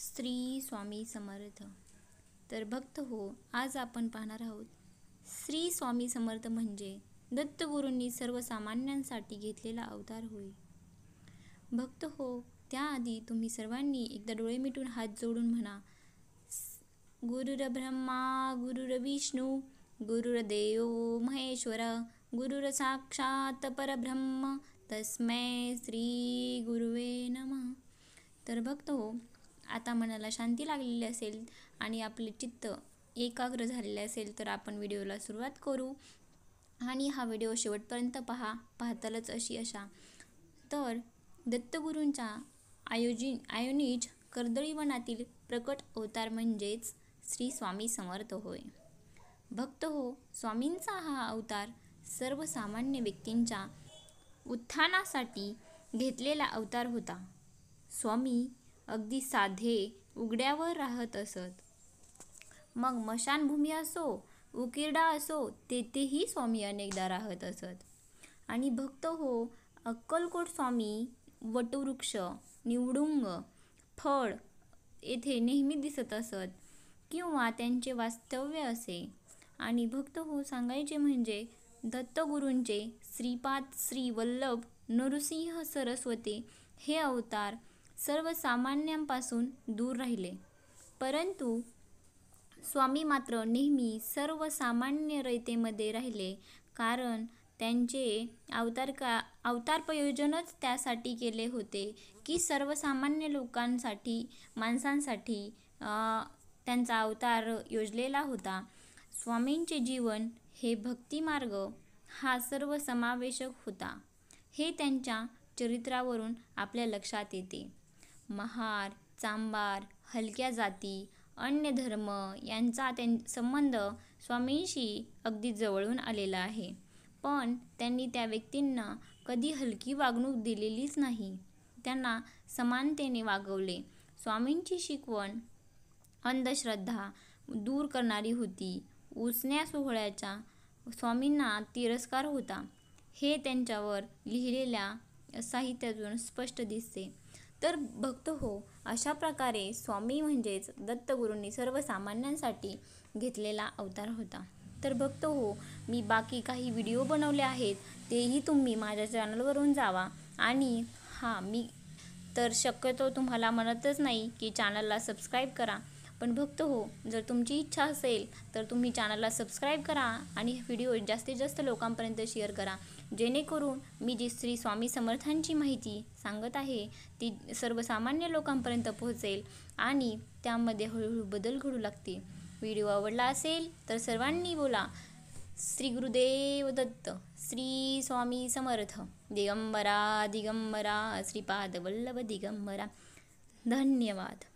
स्त्री स्वामी समर्थ तर भक्त हो आज आपण पाहणार आहोत श्री स्वामी समर्थ म्हणजे दत्तगुरूंनी सर्वसामान्यांसाठी घेतलेला अवतार होय भक्त हो त्याआधी तुम्ही सर्वांनी एकदा डोळे मिटून हात जोडून म्हणा गुरुर ब्रह्मा गुरुर विष्णू देव महेश्वर गुरुर साक्षात परब्रह्म तस्मै श्री गुरुवे नम तर भक्त हो आता मनाला शांती लागलेली असेल आणि आपले चित्त एकाग्र झालेले असेल तर आपण व्हिडिओला सुरुवात करू आणि हा व्हिडिओ शेवटपर्यंत पहा पाहतालच अशी अशा तर दत्तगुरूंच्या आयोजिन आयोनिज कर्दळीवनातील प्रकट अवतार म्हणजेच श्री स्वामी समर्थ होय भक्त हो स्वामींचा हा अवतार सर्वसामान्य व्यक्तींच्या उत्थानासाठी घेतलेला अवतार होता स्वामी अगदी साधे उघड्यावर राहत असत मग मशानभूमी असो उकिरडा असो तेथेही स्वामी अनेकदा राहत असत आणि भक्त हो अक्कलकोट स्वामी वटवृक्ष निवडुंग फळ येथे नेहमी दिसत असत किंवा त्यांचे वास्तव्य असे आणि भक्त हो सांगायचे म्हणजे दत्तगुरूंचे श्रीपाद श्री वल्लभ सरस्वती हे अवतार सर्वसामान्यांपासून दूर राहिले परंतु स्वामी मात्र नेहमी सर्वसामान्य रयतेमध्ये राहिले कारण त्यांचे अवतार का अवतार प्रयोजनच त्यासाठी केले होते की सर्वसामान्य लोकांसाठी माणसांसाठी त्यांचा अवतार योजलेला होता स्वामींचे जीवन हे भक्तिमार्ग हा सर्वसमावेशक होता हे त्यांच्या चरित्रावरून आपल्या लक्षात येते महार चांबार हलक्या जाती अन्य धर्म यांचा त्यां संबंध स्वामींशी अगदी जवळून आलेला आहे पण त्यांनी त्या व्यक्तींना कधी हलकी वागणूक दिलेलीच नाही त्यांना समानतेने वागवले स्वामींची शिकवण अंधश्रद्धा दूर करणारी होती उसण्या सोहळ्याच्या स्वामींना तिरस्कार होता हे त्यांच्यावर लिहिलेल्या साहित्यातून स्पष्ट दिसते तर भक्त हो अशा प्रकारे स्वामी म्हणजेच दत्तगुरूंनी सर्वसामान्यांसाठी घेतलेला अवतार होता तर भक्त हो मी बाकी काही व्हिडिओ बनवले आहेत तेही तुम्ही माझ्या चॅनलवरून जावा आणि हां मी तर शक्यतो तुम्हाला म्हणतच नाही की चॅनलला सबस्क्राईब करा पण भक्त हो जर तुमची इच्छा असेल तर तुम्ही चॅनलला सबस्क्राईब करा आणि व्हिडिओ जास्तीत जास्त लोकांपर्यंत शेअर करा जेणेकरून मी जी श्री स्वामी समर्थांची माहिती सांगत आहे ती सर्वसामान्य लोकांपर्यंत पोहोचेल आणि त्यामध्ये हळूहळू बदल घडू लागतील व्हिडिओ आवडला असेल तर सर्वांनी बोला श्री गुरुदेव दत्त श्री स्वामी समर्थ दिगंबरा दिगंबरा श्रीपाद वल्लभ दिगंबरा धन्यवाद